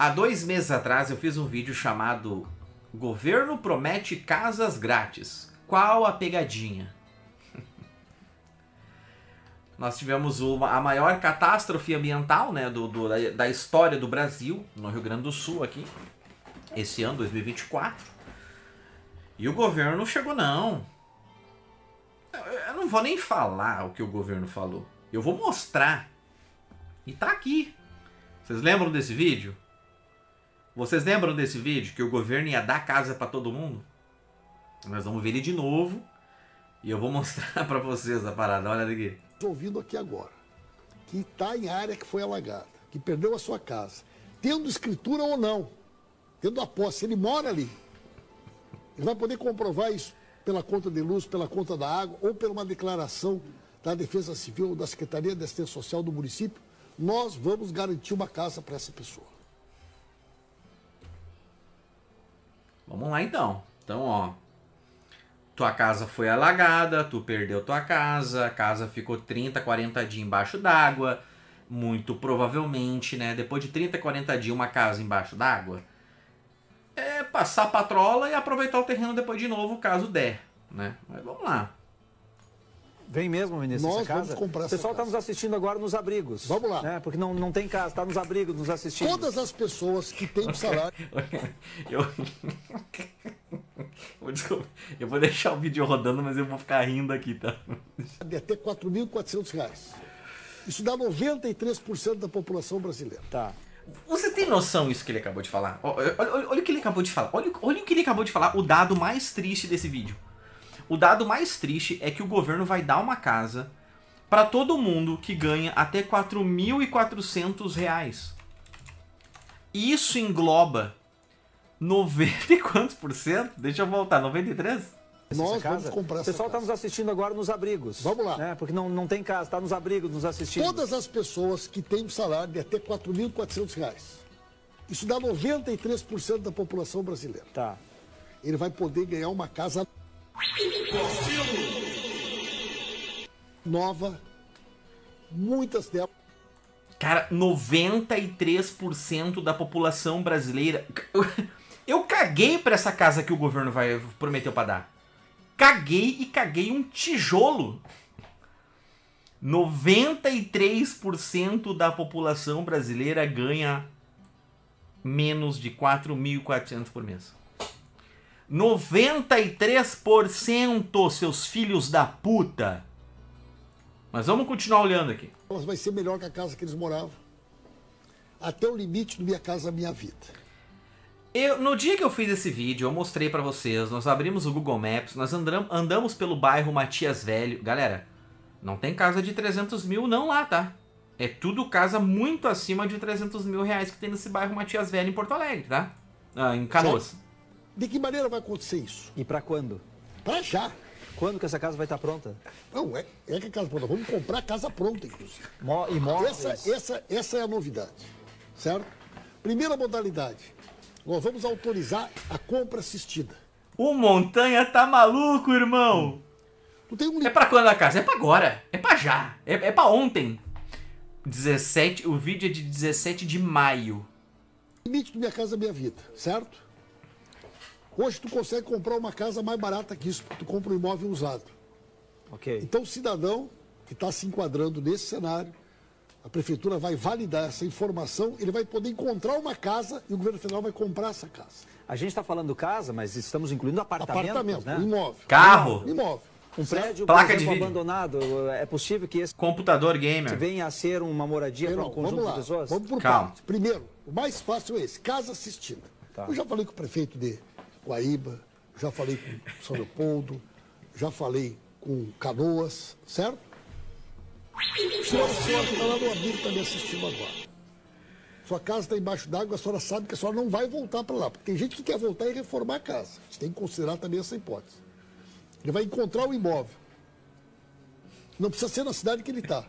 Há dois meses atrás eu fiz um vídeo chamado Governo promete casas grátis. Qual a pegadinha? Nós tivemos uma, a maior catástrofe ambiental né, do, do, da, da história do Brasil, no Rio Grande do Sul aqui, esse ano, 2024. E o governo chegou, não. Eu não vou nem falar o que o governo falou. Eu vou mostrar. E tá aqui. Vocês lembram desse vídeo? Vocês lembram desse vídeo que o governo ia dar casa para todo mundo? Nós vamos ver ele de novo e eu vou mostrar para vocês a parada. Olha aqui. Estou ouvindo aqui agora que está em área que foi alagada, que perdeu a sua casa, tendo escritura ou não, tendo a posse, ele mora ali. Ele vai poder comprovar isso pela conta de luz, pela conta da água ou pela uma declaração da Defesa Civil ou da Secretaria de Assistência Social do município. Nós vamos garantir uma casa para essa pessoa. Vamos lá então. Então, ó. Tua casa foi alagada, tu perdeu tua casa, a casa ficou 30, 40 dias embaixo d'água. Muito provavelmente, né? Depois de 30, 40 dias, uma casa embaixo d'água. É passar a patrola e aproveitar o terreno depois de novo, caso der, né? Mas vamos lá. Vem mesmo, ministro, Nós vamos comprar pessoal está nos assistindo agora nos abrigos. Vamos lá. Né? Porque não, não tem casa, está nos abrigos, nos assistindo. Todas as pessoas que têm salário... eu... Desculpa, eu vou deixar o vídeo rodando, mas eu vou ficar rindo aqui, tá? Até 4.400 reais. Isso dá 93% da população brasileira. Tá. Você tem noção isso que ele acabou de falar? Olha, olha, olha, o que ele acabou de falar. Olha, olha o que ele acabou de falar, o dado mais triste desse vídeo. O dado mais triste é que o governo vai dar uma casa para todo mundo que ganha até R$ 4.400. Isso engloba 90 e quantos por cento? Deixa eu voltar, 93? Nós vamos comprar O pessoal está nos assistindo agora nos abrigos. Vamos lá. Né? Porque não, não tem casa, está nos abrigos nos assistindo. Todas as pessoas que têm salário de até R$ 4.400, isso dá 93% da população brasileira. Tá. Ele vai poder ganhar uma casa Nova, muitas delas. Cara, 93% da população brasileira. Eu caguei pra essa casa que o governo vai prometeu pra dar. Caguei e caguei um tijolo. 93% da população brasileira ganha menos de 4.400 por mês. 93% seus filhos da puta. Mas vamos continuar olhando aqui. Vai ser melhor que a casa que eles moravam. Até o limite do Minha Casa Minha Vida. Eu, no dia que eu fiz esse vídeo, eu mostrei para vocês, nós abrimos o Google Maps, nós andram, andamos pelo bairro Matias Velho. Galera, não tem casa de 300 mil não lá, tá? É tudo casa muito acima de 300 mil reais que tem nesse bairro Matias Velho em Porto Alegre, tá? Ah, em Canoas. Certo. De que maneira vai acontecer isso? E para quando? Para já. Quando que essa casa vai estar tá pronta? Não, é, é que a casa pronta. Vamos comprar a casa pronta, inclusive. Mó, imóveis. Essa, essa, essa é a novidade, certo? Primeira modalidade, nós vamos autorizar a compra assistida. O Montanha tá maluco, irmão! Não tem um... É pra quando a casa? É pra agora. É pra já. É, é pra ontem. 17, o vídeo é de 17 de maio. Limite do Minha Casa Minha Vida, certo? Hoje tu consegue comprar uma casa mais barata que isso, porque tu compra um imóvel usado. Ok. Então o cidadão que está se enquadrando nesse cenário, a prefeitura vai validar essa informação, ele vai poder encontrar uma casa e o governo federal vai comprar essa casa. A gente está falando casa, mas estamos incluindo apartamento. Apartamento, né? imóvel. Carro. Imóvel. Um prédio Placa exemplo, de abandonado, é possível que esse computador gamer venha a ser uma moradia para um não, conjunto de pessoas? Vamos por Calma. Parte. Primeiro, o mais fácil é esse, casa assistida. Tá. Eu já falei com o prefeito de Guaíba, já falei com São Leopoldo, já falei com Canoas, certo? A senhora está lá no Abílio também assistindo agora. Sua casa está embaixo d'água, a senhora sabe que a senhora não vai voltar para lá, porque tem gente que quer voltar e reformar a casa. A gente tem que considerar também essa hipótese. Ele vai encontrar o imóvel. Não precisa ser na cidade que ele está.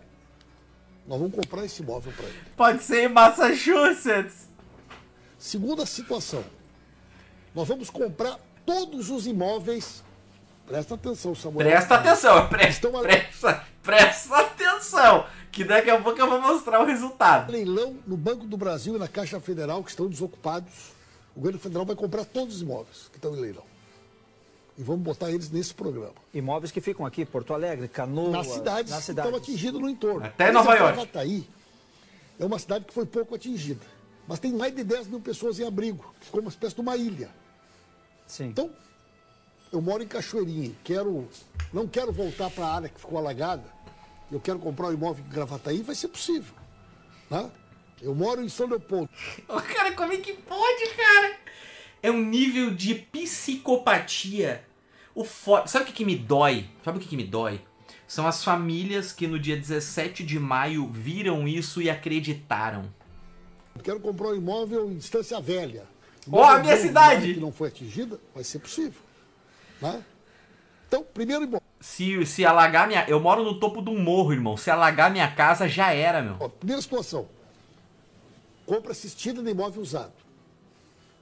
Nós vamos comprar esse imóvel para ele. Pode ser em Massachusetts. Segunda situação, nós vamos comprar todos os imóveis. Presta atenção, Samuel. Presta atenção, presta, a... presta, presta atenção, que daqui a pouco eu vou mostrar o resultado. Leilão no Banco do Brasil e na Caixa Federal, que estão desocupados. O governo federal vai comprar todos os imóveis que estão em leilão. E vamos botar eles nesse programa. Imóveis que ficam aqui, Porto Alegre, Canoas... Nas cidades nas que cidades. estão atingidas no entorno. Até Mas Nova é York. Gravataí é uma cidade que foi pouco atingida. Mas tem mais de 10 mil pessoas em abrigo. Ficou uma espécie de uma ilha. Sim. Então, eu moro em Cachoeirinha, quero, não quero voltar para a área que ficou alagada, eu quero comprar um imóvel em Gravataí, vai ser possível. Né? Eu moro em São Leopoldo. Oh, cara, como é que pode, cara? É um nível de psicopatia. O fo... Sabe o que, que me dói? Sabe o que, que me dói? São as famílias que no dia 17 de maio viram isso e acreditaram. Quero comprar um imóvel em Distância Velha. Ó, a minha cidade! Que não foi atingida, vai ser possível. Né? Então, primeiro imóvel. Se, se alagar minha. Eu moro no topo de um morro, irmão. Se alagar minha casa, já era, meu. Ó, primeira situação: compra assistida de imóvel usado.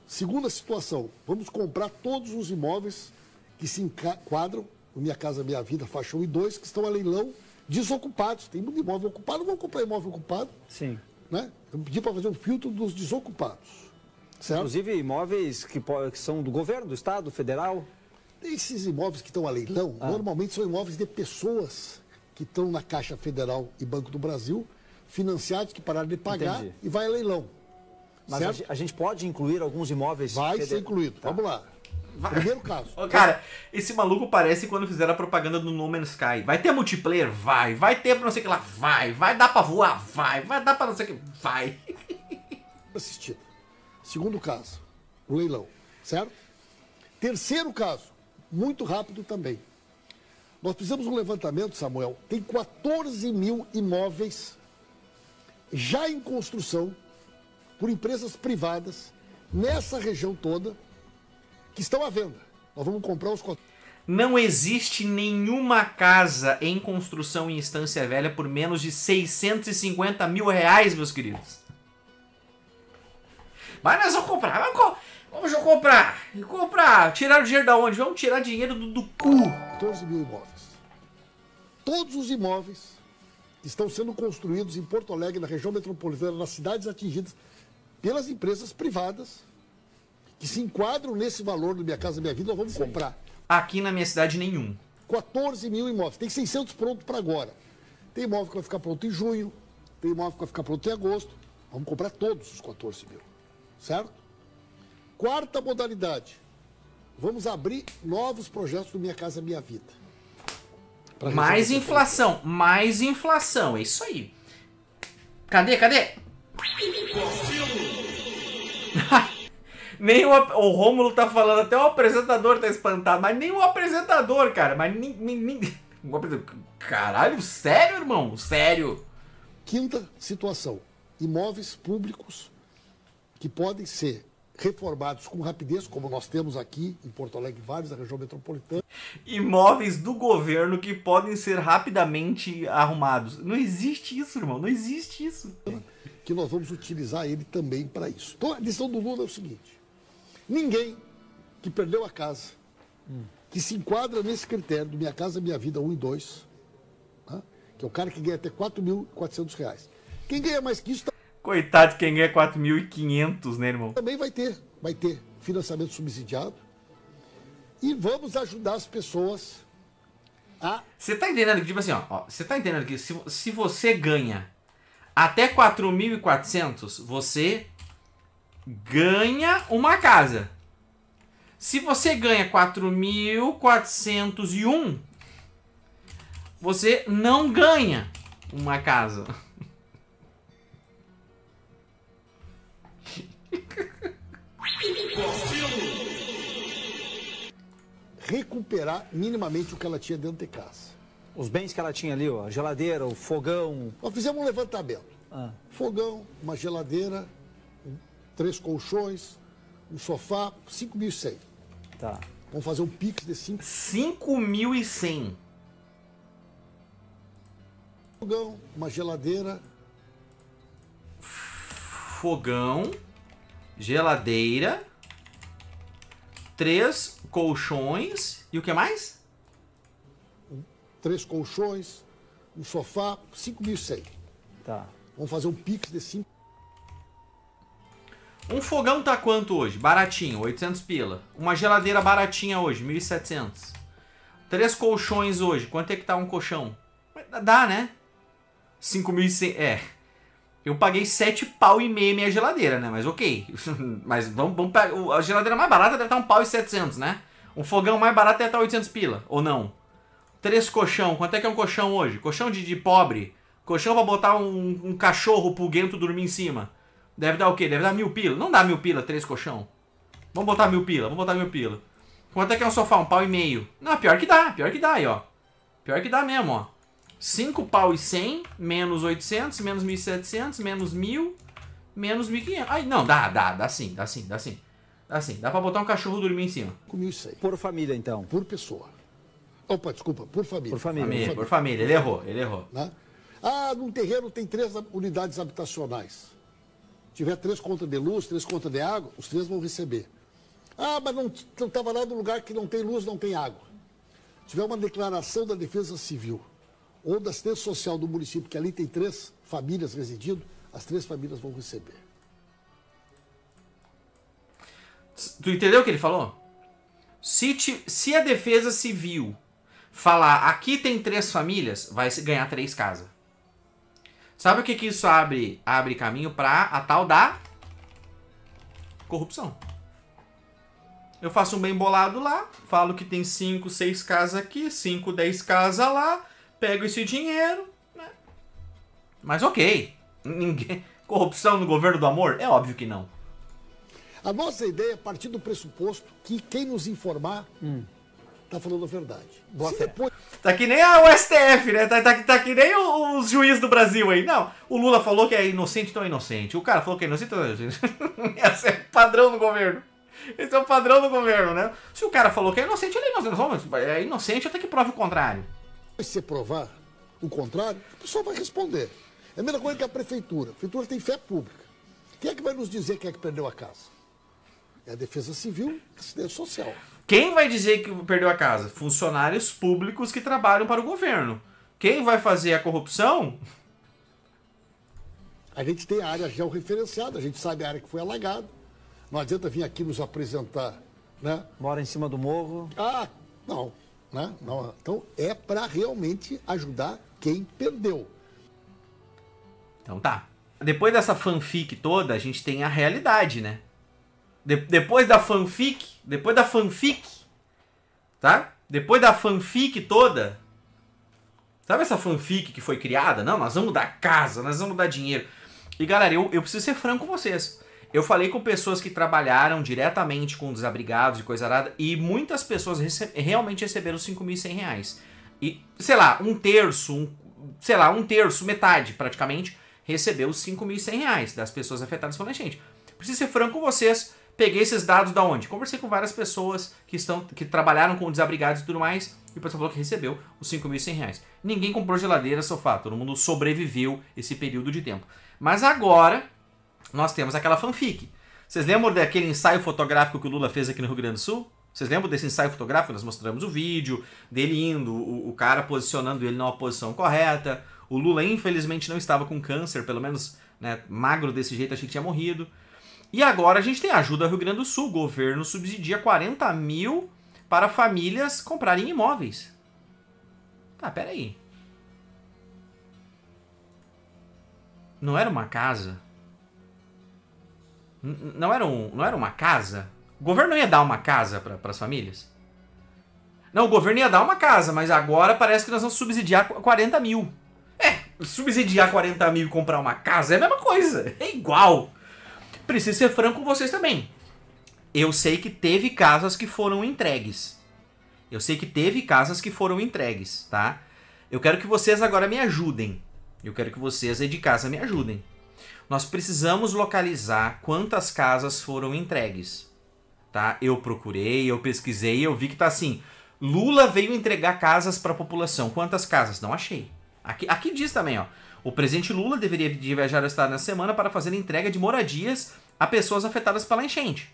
Segunda situação: vamos comprar todos os imóveis que se enquadram no Minha Casa Minha Vida, faixa 1 e 2, que estão a leilão desocupados. Tem muito imóvel ocupado, vamos comprar imóvel ocupado. Sim. Né? eu pedi para fazer um filtro dos desocupados. Certo? Inclusive imóveis que, que são do governo, do Estado, federal. Esses imóveis que estão a leilão, ah. normalmente são imóveis de pessoas que estão na Caixa Federal e Banco do Brasil, financiados que pararam de pagar Entendi. e vai a leilão. Mas certo? a gente pode incluir alguns imóveis? Vai federal. ser incluído. Tá. Vamos lá. Vai. Primeiro caso. Cara, esse maluco parece quando fizeram a propaganda do No Man's Sky. Vai ter multiplayer? Vai. Vai ter pra não sei o que lá? Vai. Vai dar pra voar? Vai. Vai dar pra não sei o que? Vai. Assistido. Segundo caso, o leilão, certo? Terceiro caso, muito rápido também. Nós precisamos um levantamento, Samuel. Tem 14 mil imóveis já em construção por empresas privadas nessa região toda que estão à venda. Nós vamos comprar os não existe nenhuma casa em construção em Estância velha por menos de 650 mil reais, meus queridos. Mas nós vamos comprar, vamos, vamos comprar. E comprar, tirar o dinheiro da onde? Vamos tirar dinheiro do, do cu. 14 mil imóveis. Todos os imóveis estão sendo construídos em Porto Alegre, na região metropolitana, nas cidades atingidas pelas empresas privadas que se enquadram nesse valor do Minha Casa Minha Vida, nós vamos Sim. comprar. Aqui na minha cidade, nenhum. 14 mil imóveis. Tem 600 pronto para agora. Tem imóvel que vai ficar pronto em junho, tem imóvel que vai ficar pronto em agosto. Vamos comprar todos os 14 mil certo? Quarta modalidade, vamos abrir novos projetos do Minha Casa Minha Vida. Mais inflação, mais inflação, é isso aí. Cadê, cadê? nem o, o Rômulo tá falando, até o apresentador tá espantado, mas nem o apresentador, cara, mas nem, nem, Caralho, sério, irmão? Sério? Quinta situação: imóveis públicos que podem ser reformados com rapidez, como nós temos aqui em Porto Alegre, vários da região metropolitana. Imóveis do governo que podem ser rapidamente arrumados. Não existe isso, irmão, não existe isso. Que nós vamos utilizar ele também para isso. Então, a lição do Lula é o seguinte: ninguém que perdeu a casa, que se enquadra nesse critério do Minha Casa Minha Vida 1 e 2, né, que é o cara que ganha até 4.400 reais. Quem ganha mais que isso está Coitado de quem ganha 4.500, né, irmão? Também vai ter, vai ter financiamento subsidiado. E vamos ajudar as pessoas a. Você tá entendendo que, tipo assim, ó, você tá entendendo que se, se você ganha até 4.400, você ganha uma casa. Se você ganha 4.401, você não ganha uma casa. Recuperar minimamente o que ela tinha dentro de casa. Os bens que ela tinha ali, ó, a geladeira, o fogão. Nós fizemos um levantamento. Ah. Fogão, uma geladeira, três colchões, um sofá, 5.100. Tá. Vamos fazer um pix de 5. 5.100. Fogão, uma geladeira. Fogão. Geladeira. Três colchões. E o que mais? Três colchões, um sofá, 5.100. Tá. Vamos fazer um pix de 5. Um fogão tá quanto hoje? Baratinho, 800 pila. Uma geladeira baratinha hoje, 1.700. Três colchões hoje, quanto é que tá um colchão? Dá, né? 5.100, é. Eu paguei sete pau e meio minha geladeira, né? Mas ok. Mas vamos, vamos pegar. A geladeira mais barata deve estar um pau e setecentos, né? Um fogão mais barato deve estar 800 pila, ou não? Três colchão. Quanto é que é um colchão hoje? Colchão de, de pobre. Colchão pra botar um, um cachorro pulguento dormir em cima. Deve dar o quê? Deve dar mil pila. Não dá mil pila, três colchão. Vamos botar mil pila, vamos botar mil pila. Quanto é que é um sofá? Um pau e meio. Não, pior que dá, pior que dá aí, ó. Pior que dá mesmo, ó. 5 pau e 100, menos 800, menos 1.700, menos 1.000, menos 1.500. Ai, não, dá, dá, dá sim, dá sim, dá sim. Dá sim, dá pra botar um cachorro dormir em cima. Com 1.100. Por família, então. Por pessoa. Opa, desculpa, por família. Por família, família por família. Ele errou, ele errou. Né? Ah, num terreno tem três unidades habitacionais. Tiver três contas de luz, três contas de água, os três vão receber. Ah, mas não estava lá no lugar que não tem luz, não tem água. Tiver uma declaração da Defesa Civil ou da assistência social do município, que ali tem três famílias residindo, as três famílias vão receber. Tu entendeu o que ele falou? Se, te, se a defesa civil falar aqui tem três famílias, vai ganhar três casas. Sabe o que, que isso abre? Abre caminho para a tal da corrupção. Eu faço um bem bolado lá, falo que tem cinco, seis casas aqui, cinco, dez casas lá, pego esse dinheiro, né? Mas ok. Ninguém... Corrupção no governo do amor? É óbvio que não. A nossa ideia é partir do pressuposto que quem nos informar hum. tá falando a verdade. Boa depois... Tá que nem o STF, né? Tá, tá, tá que nem os juízes do Brasil aí. Não, o Lula falou que é inocente, então é inocente. O cara falou que é inocente, então é inocente. Esse é o padrão do governo. Esse é o padrão do governo, né? Se o cara falou que é inocente, ele é inocente. É inocente até que prove o contrário você provar o contrário, a pessoa vai responder. É a mesma coisa que a prefeitura. A prefeitura tem fé pública. Quem é que vai nos dizer quem é que perdeu a casa? É a Defesa Civil e Assistência Social. Quem vai dizer que perdeu a casa? Funcionários públicos que trabalham para o governo. Quem vai fazer a corrupção? A gente tem a área georreferenciada, a gente sabe a área que foi alagada. Não adianta vir aqui nos apresentar, né? Mora em cima do morro. Ah, não. Né? Não, então, é para realmente ajudar quem perdeu. Então tá. Depois dessa fanfic toda, a gente tem a realidade, né? De depois da fanfic, depois da fanfic, tá? Depois da fanfic toda, sabe essa fanfic que foi criada? Não, nós vamos dar casa, nós vamos dar dinheiro. E galera, eu, eu preciso ser franco com vocês. Eu falei com pessoas que trabalharam diretamente com desabrigados e coisa arada, e muitas pessoas rece realmente receberam 5.100 reais. E, sei lá, um terço, um, sei lá, um terço, metade praticamente, recebeu 5.100 reais das pessoas afetadas pela enchente. Preciso ser franco com vocês, peguei esses dados da onde? Conversei com várias pessoas que estão que trabalharam com desabrigados e tudo mais, e o pessoal falou que recebeu os 5.100 reais. Ninguém comprou geladeira, sofá, todo mundo sobreviveu esse período de tempo. Mas agora nós temos aquela fanfic. Vocês lembram daquele ensaio fotográfico que o Lula fez aqui no Rio Grande do Sul? Vocês lembram desse ensaio fotográfico? Nós mostramos o vídeo dele indo, o, o cara posicionando ele numa posição correta. O Lula, infelizmente, não estava com câncer, pelo menos né, magro desse jeito, achei que tinha morrido. E agora a gente tem ajuda ao Rio Grande do Sul. O governo subsidia 40 mil para famílias comprarem imóveis. Tá, peraí. Não era uma casa? Não era, um, não era uma casa? O governo ia dar uma casa para as famílias? Não, o governo ia dar uma casa, mas agora parece que nós vamos subsidiar 40 mil. É, subsidiar 40 mil e comprar uma casa é a mesma coisa. É igual. Preciso ser franco com vocês também. Eu sei que teve casas que foram entregues. Eu sei que teve casas que foram entregues, tá? Eu quero que vocês agora me ajudem. Eu quero que vocês aí de casa me ajudem. Nós precisamos localizar quantas casas foram entregues. Tá? Eu procurei, eu pesquisei, eu vi que tá assim. Lula veio entregar casas para a população. Quantas casas? Não achei. Aqui, aqui diz também, ó. O presidente Lula deveria viajar ao estado na semana para fazer entrega de moradias a pessoas afetadas pela enchente.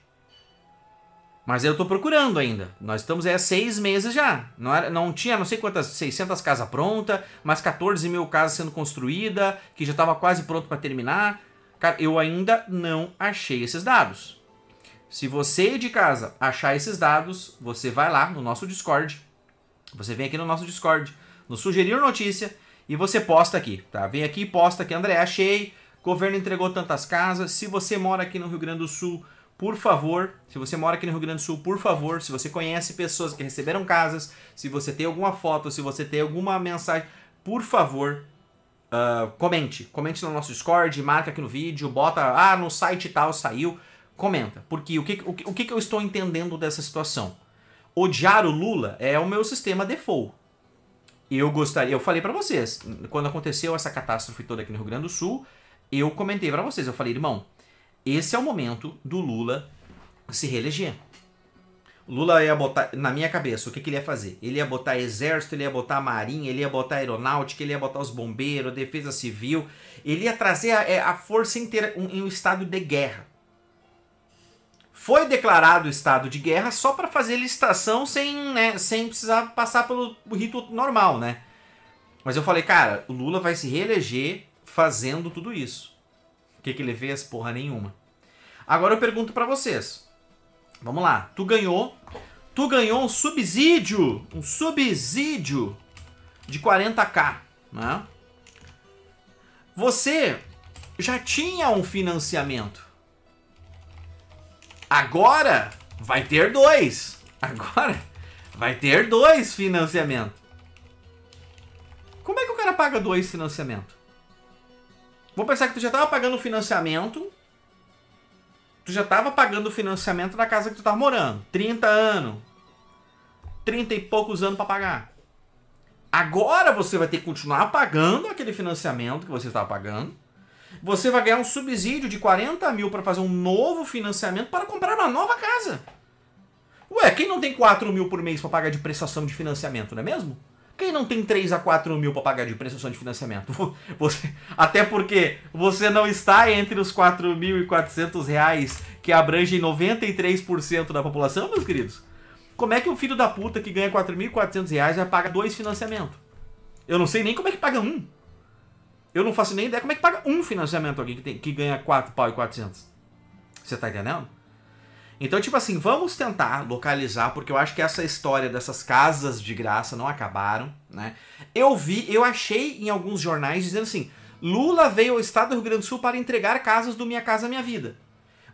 Mas eu tô procurando ainda. Nós estamos aí é, há seis meses já. Não, era, não tinha não sei quantas, 600 casas prontas, mais 14 mil casas sendo construída, que já estava quase pronto para terminar. Cara, eu ainda não achei esses dados. Se você de casa achar esses dados, você vai lá no nosso Discord. Você vem aqui no nosso Discord, no Sugerir Notícia, e você posta aqui, tá? Vem aqui e posta aqui, André, achei, governo entregou tantas casas. Se você mora aqui no Rio Grande do Sul, por favor, se você mora aqui no Rio Grande do Sul, por favor, se você conhece pessoas que receberam casas, se você tem alguma foto, se você tem alguma mensagem, por favor, uh, comente. Comente no nosso Discord, marca aqui no vídeo, bota, ah, no site tal saiu, comenta. Porque o que, o que, o que eu estou entendendo dessa situação? Odiar o Lula é o meu sistema default. Eu gostaria, eu falei para vocês, quando aconteceu essa catástrofe toda aqui no Rio Grande do Sul, eu comentei para vocês, eu falei, irmão, esse é o momento do Lula se reeleger. Lula ia botar, na minha cabeça, o que, que, ele ia fazer? Ele ia botar exército, ele ia botar marinha, ele ia botar aeronáutica, ele ia botar os bombeiros, defesa civil, ele ia trazer a, é, a força inteira em um estado de guerra. Foi declarado estado de guerra só para fazer licitação sem, né, sem precisar passar pelo rito normal, né? Mas eu falei, cara, o Lula vai se reeleger fazendo tudo isso que, que ele fez? Porra nenhuma. Agora eu pergunto para vocês. Vamos lá. Tu ganhou. Tu ganhou um subsídio. Um subsídio de 40k. Né? Você já tinha um financiamento. Agora vai ter dois. Agora vai ter dois financiamentos. Como é que o cara paga dois financiamentos? Vou pensar que tu já estava pagando o financiamento. Tu já estava pagando o financiamento da casa que tu estava morando. 30 anos. 30 e poucos anos para pagar. Agora você vai ter que continuar pagando aquele financiamento que você estava pagando. Você vai ganhar um subsídio de 40 mil para fazer um novo financiamento para comprar uma nova casa. Ué, quem não tem 4 mil por mês para pagar de prestação de financiamento, não é mesmo? Quem não tem 3 a 4 mil para pagar de prestação de financiamento? Você, até porque você não está entre os 4.400 reais que abrangem 93% da população, meus queridos. Como é que um filho da puta que ganha 4.400 reais vai pagar dois financiamentos? Eu não sei nem como é que paga um. Eu não faço nem ideia como é que paga um financiamento alguém que, tem, que ganha 4 pau e 400. Você tá entendendo? Então, tipo assim, vamos tentar localizar, porque eu acho que essa história dessas casas de graça não acabaram, né? Eu vi, eu achei em alguns jornais dizendo assim: Lula veio ao estado do Rio Grande do Sul para entregar casas do Minha Casa Minha Vida.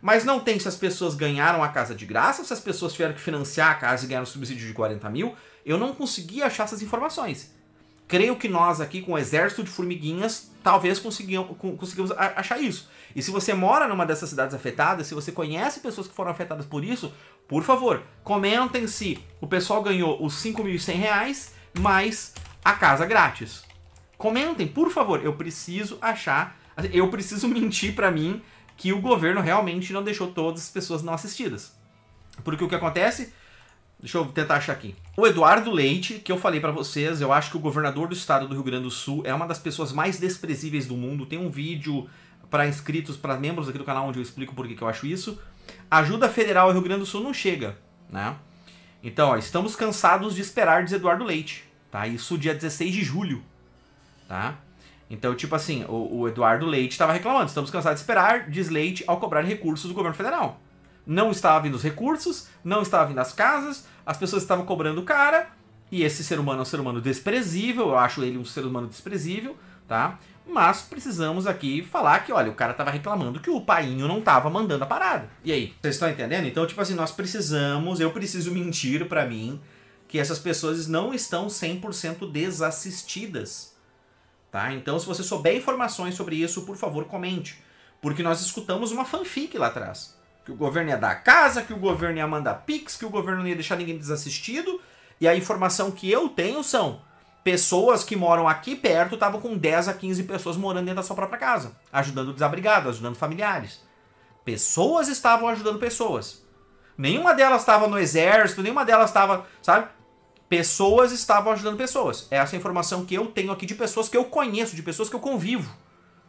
Mas não tem se as pessoas ganharam a casa de graça, se as pessoas tiveram que financiar a casa e ganharam um subsídio de 40 mil. Eu não consegui achar essas informações creio que nós aqui, com o exército de formiguinhas, talvez consigamos, consigamos achar isso. E se você mora numa dessas cidades afetadas, se você conhece pessoas que foram afetadas por isso, por favor, comentem se o pessoal ganhou os 5.100 reais mais a casa grátis. Comentem, por favor, eu preciso achar, eu preciso mentir para mim que o governo realmente não deixou todas as pessoas não assistidas. Porque o que acontece Deixa eu tentar achar aqui. O Eduardo Leite, que eu falei para vocês, eu acho que o governador do estado do Rio Grande do Sul é uma das pessoas mais desprezíveis do mundo. Tem um vídeo para inscritos, para membros aqui do canal, onde eu explico por que, eu acho isso. ajuda federal ao Rio Grande do Sul não chega, né? Então, ó, estamos cansados de esperar, diz Eduardo Leite, tá? Isso dia 16 de julho, tá? Então, tipo assim, o, o Eduardo Leite estava reclamando, estamos cansados de esperar, diz Leite, ao cobrar recursos do governo federal. Não estava vindo os recursos, não estava vindo as casas, as pessoas estavam cobrando o cara, e esse ser humano é um ser humano desprezível, eu acho ele um ser humano desprezível, tá? Mas precisamos aqui falar que, olha, o cara tava reclamando que o painho não tava mandando a parada. E aí? Vocês estão entendendo? Então, tipo assim, nós precisamos, eu preciso mentir para mim que essas pessoas não estão 100% desassistidas. Tá? Então, se você souber informações sobre isso, por favor, comente. Porque nós escutamos uma fanfic lá atrás que o governo ia dar a casa, que o governo ia mandar pix, que o governo não ia deixar ninguém desassistido. E a informação que eu tenho são pessoas que moram aqui perto estavam com 10 a 15 pessoas morando dentro da sua própria casa, ajudando desabrigados, ajudando familiares. Pessoas estavam ajudando pessoas. Nenhuma delas estava no exército, nenhuma delas estava, sabe? Pessoas estavam ajudando pessoas. É essa é a informação que eu tenho aqui de pessoas que eu conheço, de pessoas que eu convivo.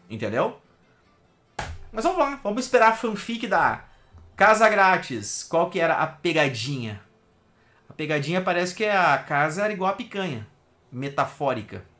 Entendeu? Mas vamos lá, vamos esperar a fanfic da Casa grátis, qual que era a pegadinha? A pegadinha parece que é a casa era igual a picanha, metafórica.